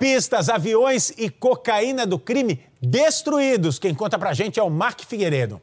Pistas, aviões e cocaína do crime destruídos. Quem conta pra gente é o Mark Figueiredo.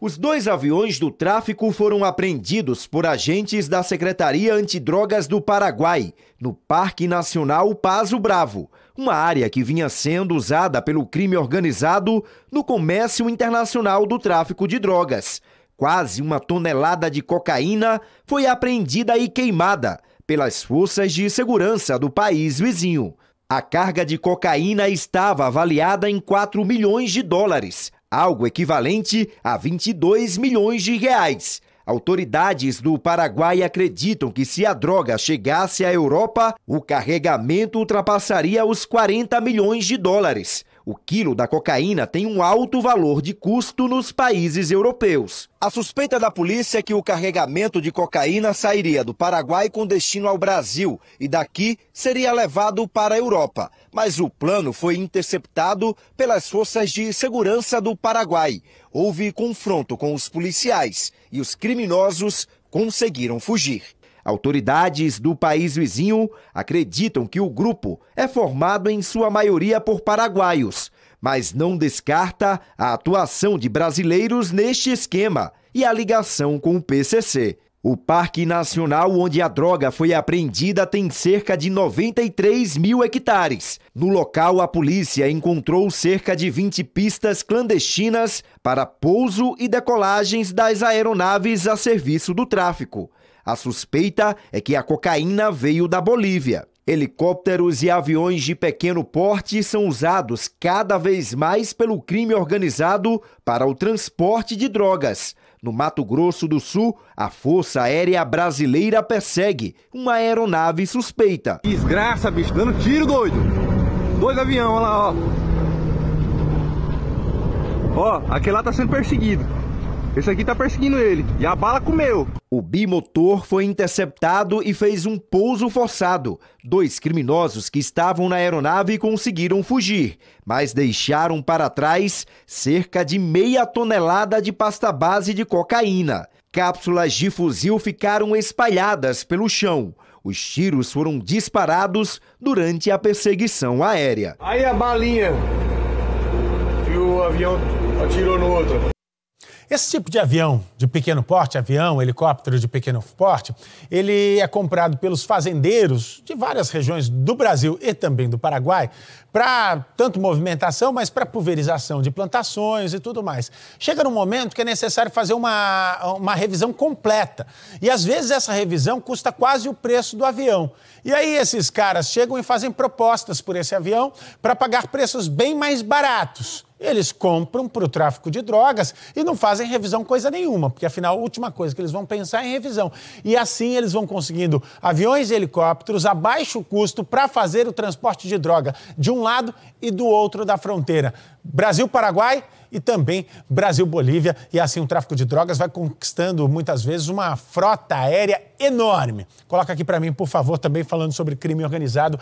Os dois aviões do tráfico foram apreendidos por agentes da Secretaria Antidrogas do Paraguai, no Parque Nacional Pazo Bravo, uma área que vinha sendo usada pelo crime organizado no comércio internacional do tráfico de drogas. Quase uma tonelada de cocaína foi apreendida e queimada pelas forças de segurança do país vizinho. A carga de cocaína estava avaliada em 4 milhões de dólares, algo equivalente a 22 milhões de reais. Autoridades do Paraguai acreditam que se a droga chegasse à Europa, o carregamento ultrapassaria os 40 milhões de dólares o quilo da cocaína tem um alto valor de custo nos países europeus. A suspeita da polícia é que o carregamento de cocaína sairia do Paraguai com destino ao Brasil e daqui seria levado para a Europa. Mas o plano foi interceptado pelas forças de segurança do Paraguai. Houve confronto com os policiais e os criminosos conseguiram fugir. Autoridades do país vizinho acreditam que o grupo é formado em sua maioria por paraguaios, mas não descarta a atuação de brasileiros neste esquema e a ligação com o PCC. O Parque Nacional onde a droga foi apreendida tem cerca de 93 mil hectares. No local, a polícia encontrou cerca de 20 pistas clandestinas para pouso e decolagens das aeronaves a serviço do tráfico. A suspeita é que a cocaína veio da Bolívia. Helicópteros e aviões de pequeno porte são usados cada vez mais pelo crime organizado para o transporte de drogas. No Mato Grosso do Sul, a Força Aérea Brasileira persegue uma aeronave suspeita. Desgraça, bicho, dando tiro doido. Dois aviões, olha lá, ó. Ó, aquele lá tá sendo perseguido. Esse aqui tá perseguindo ele. E a bala comeu. O bimotor foi interceptado e fez um pouso forçado. Dois criminosos que estavam na aeronave conseguiram fugir, mas deixaram para trás cerca de meia tonelada de pasta base de cocaína. Cápsulas de fuzil ficaram espalhadas pelo chão. Os tiros foram disparados durante a perseguição aérea. Aí a balinha que o avião atirou no outro. Esse tipo de avião de pequeno porte, avião, helicóptero de pequeno porte, ele é comprado pelos fazendeiros de várias regiões do Brasil e também do Paraguai para tanto movimentação, mas para pulverização de plantações e tudo mais. Chega num momento que é necessário fazer uma, uma revisão completa. E às vezes essa revisão custa quase o preço do avião. E aí esses caras chegam e fazem propostas por esse avião para pagar preços bem mais baratos. Eles compram para o tráfico de drogas e não fazem revisão coisa nenhuma, porque afinal a última coisa que eles vão pensar é em revisão. E assim eles vão conseguindo aviões e helicópteros a baixo custo para fazer o transporte de droga de um lado e do outro da fronteira. Brasil-Paraguai e também Brasil-Bolívia. E assim o tráfico de drogas vai conquistando muitas vezes uma frota aérea enorme. Coloca aqui para mim, por favor, também falando sobre crime organizado.